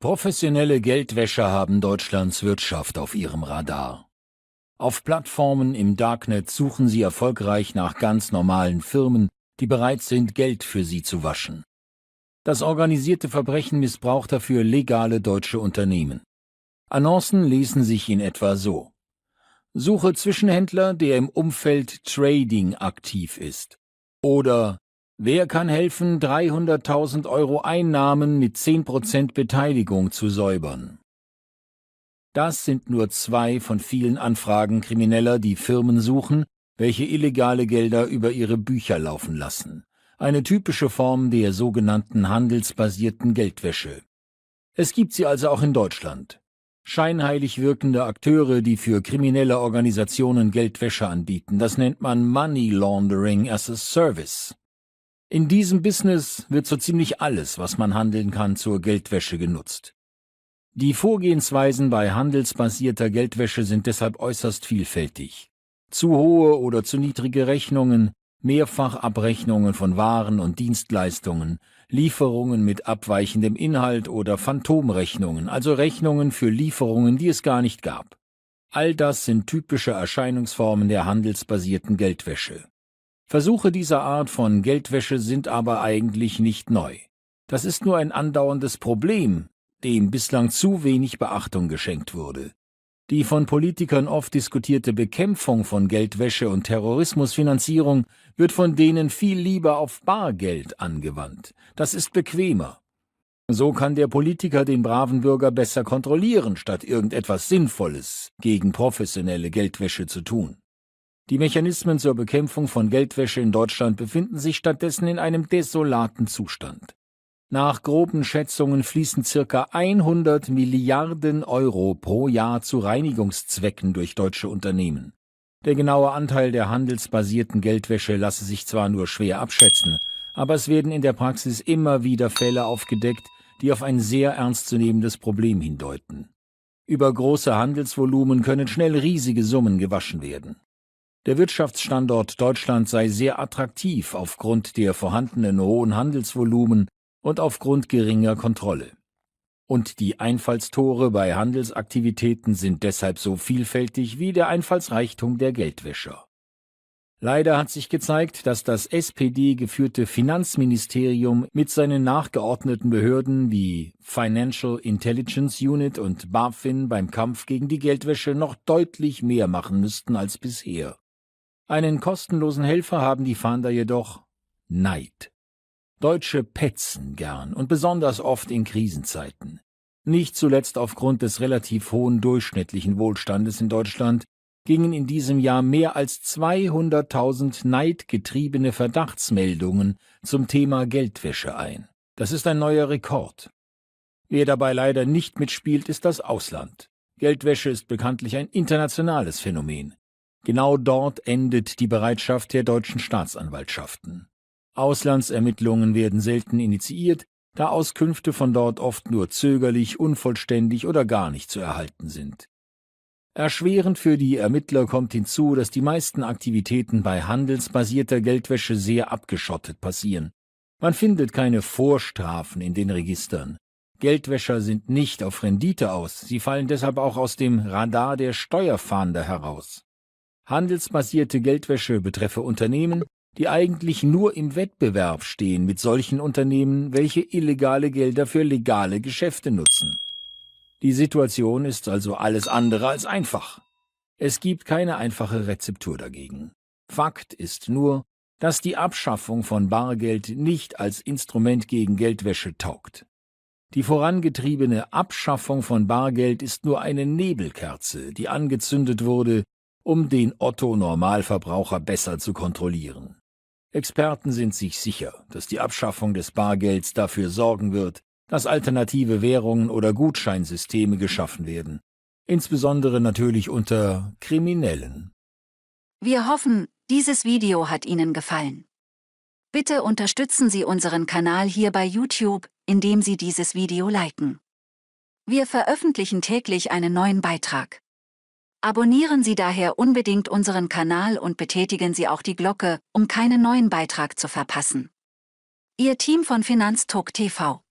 Professionelle Geldwäscher haben Deutschlands Wirtschaft auf ihrem Radar. Auf Plattformen im Darknet suchen sie erfolgreich nach ganz normalen Firmen, die bereit sind, Geld für sie zu waschen. Das organisierte Verbrechen missbraucht dafür legale deutsche Unternehmen. Annoncen lesen sich in etwa so. Suche Zwischenhändler, der im Umfeld Trading aktiv ist. Oder Wer kann helfen, 300.000 Euro Einnahmen mit 10% Beteiligung zu säubern? Das sind nur zwei von vielen Anfragen Krimineller, die Firmen suchen, welche illegale Gelder über ihre Bücher laufen lassen. Eine typische Form der sogenannten handelsbasierten Geldwäsche. Es gibt sie also auch in Deutschland. Scheinheilig wirkende Akteure, die für kriminelle Organisationen Geldwäsche anbieten, das nennt man Money Laundering as a Service. In diesem Business wird so ziemlich alles, was man handeln kann, zur Geldwäsche genutzt. Die Vorgehensweisen bei handelsbasierter Geldwäsche sind deshalb äußerst vielfältig. Zu hohe oder zu niedrige Rechnungen, Mehrfachabrechnungen von Waren und Dienstleistungen, Lieferungen mit abweichendem Inhalt oder Phantomrechnungen, also Rechnungen für Lieferungen, die es gar nicht gab. All das sind typische Erscheinungsformen der handelsbasierten Geldwäsche. Versuche dieser Art von Geldwäsche sind aber eigentlich nicht neu. Das ist nur ein andauerndes Problem, dem bislang zu wenig Beachtung geschenkt wurde. Die von Politikern oft diskutierte Bekämpfung von Geldwäsche und Terrorismusfinanzierung wird von denen viel lieber auf Bargeld angewandt. Das ist bequemer. So kann der Politiker den braven Bürger besser kontrollieren, statt irgendetwas Sinnvolles gegen professionelle Geldwäsche zu tun. Die Mechanismen zur Bekämpfung von Geldwäsche in Deutschland befinden sich stattdessen in einem desolaten Zustand. Nach groben Schätzungen fließen circa 100 Milliarden Euro pro Jahr zu Reinigungszwecken durch deutsche Unternehmen. Der genaue Anteil der handelsbasierten Geldwäsche lasse sich zwar nur schwer abschätzen, aber es werden in der Praxis immer wieder Fälle aufgedeckt, die auf ein sehr ernstzunehmendes Problem hindeuten. Über große Handelsvolumen können schnell riesige Summen gewaschen werden. Der Wirtschaftsstandort Deutschland sei sehr attraktiv aufgrund der vorhandenen hohen Handelsvolumen und aufgrund geringer Kontrolle. Und die Einfallstore bei Handelsaktivitäten sind deshalb so vielfältig wie der Einfallsreichtum der Geldwäscher. Leider hat sich gezeigt, dass das SPD geführte Finanzministerium mit seinen nachgeordneten Behörden wie Financial Intelligence Unit und BaFin beim Kampf gegen die Geldwäsche noch deutlich mehr machen müssten als bisher. Einen kostenlosen Helfer haben die Fahnder jedoch Neid. Deutsche petzen gern und besonders oft in Krisenzeiten. Nicht zuletzt aufgrund des relativ hohen durchschnittlichen Wohlstandes in Deutschland gingen in diesem Jahr mehr als 200.000 neidgetriebene Verdachtsmeldungen zum Thema Geldwäsche ein. Das ist ein neuer Rekord. Wer dabei leider nicht mitspielt, ist das Ausland. Geldwäsche ist bekanntlich ein internationales Phänomen. Genau dort endet die Bereitschaft der deutschen Staatsanwaltschaften. Auslandsermittlungen werden selten initiiert, da Auskünfte von dort oft nur zögerlich, unvollständig oder gar nicht zu erhalten sind. Erschwerend für die Ermittler kommt hinzu, dass die meisten Aktivitäten bei handelsbasierter Geldwäsche sehr abgeschottet passieren. Man findet keine Vorstrafen in den Registern. Geldwäscher sind nicht auf Rendite aus, sie fallen deshalb auch aus dem Radar der Steuerfahnder heraus. Handelsbasierte Geldwäsche betreffe Unternehmen, die eigentlich nur im Wettbewerb stehen mit solchen Unternehmen, welche illegale Gelder für legale Geschäfte nutzen. Die Situation ist also alles andere als einfach. Es gibt keine einfache Rezeptur dagegen. Fakt ist nur, dass die Abschaffung von Bargeld nicht als Instrument gegen Geldwäsche taugt. Die vorangetriebene Abschaffung von Bargeld ist nur eine Nebelkerze, die angezündet wurde, um den Otto-Normalverbraucher besser zu kontrollieren. Experten sind sich sicher, dass die Abschaffung des Bargelds dafür sorgen wird, dass alternative Währungen oder Gutscheinsysteme geschaffen werden, insbesondere natürlich unter Kriminellen. Wir hoffen, dieses Video hat Ihnen gefallen. Bitte unterstützen Sie unseren Kanal hier bei YouTube, indem Sie dieses Video liken. Wir veröffentlichen täglich einen neuen Beitrag. Abonnieren Sie daher unbedingt unseren Kanal und betätigen Sie auch die Glocke, um keinen neuen Beitrag zu verpassen. Ihr Team von Finanztalk TV